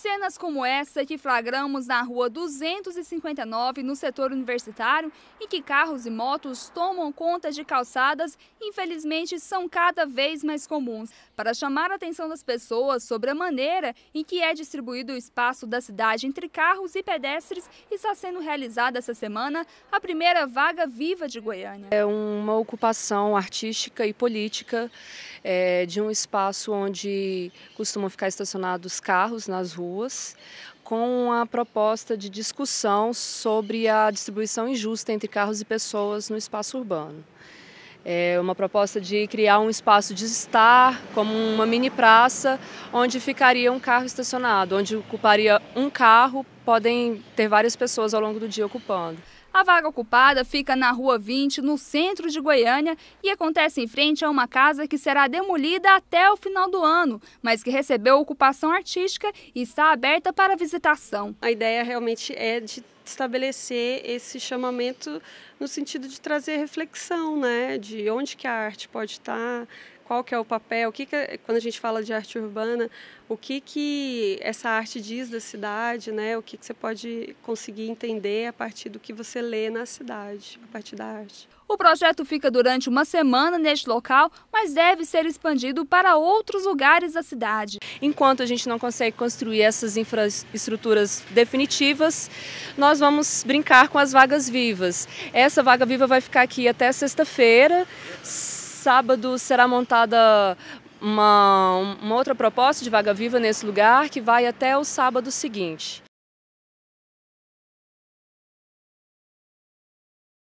Cenas como essa que flagramos na rua 259, no setor universitário, em que carros e motos tomam conta de calçadas, infelizmente são cada vez mais comuns. Para chamar a atenção das pessoas sobre a maneira em que é distribuído o espaço da cidade entre carros e pedestres, está sendo realizada essa semana a primeira vaga viva de Goiânia. É uma ocupação artística e política é, de um espaço onde costumam ficar estacionados carros nas ruas ruas com a proposta de discussão sobre a distribuição injusta entre carros e pessoas no espaço urbano. É uma proposta de criar um espaço de estar, como uma mini praça, onde ficaria um carro estacionado, onde ocuparia um carro podem ter várias pessoas ao longo do dia ocupando. A vaga ocupada fica na Rua 20, no centro de Goiânia, e acontece em frente a uma casa que será demolida até o final do ano, mas que recebeu ocupação artística e está aberta para visitação. A ideia realmente é de estabelecer esse chamamento no sentido de trazer reflexão, né, de onde que a arte pode estar, qual que é o papel, o que, que é, quando a gente fala de arte urbana, o que que essa arte diz da cidade, né? O que que você pode conseguir entender a partir do que você lê na cidade, a partir da arte. O projeto fica durante uma semana neste local, mas deve ser expandido para outros lugares da cidade. Enquanto a gente não consegue construir essas infraestruturas definitivas, nós vamos brincar com as vagas vivas. Essa vaga viva vai ficar aqui até sexta-feira sábado será montada uma, uma outra proposta de vaga viva nesse lugar que vai até o sábado seguinte.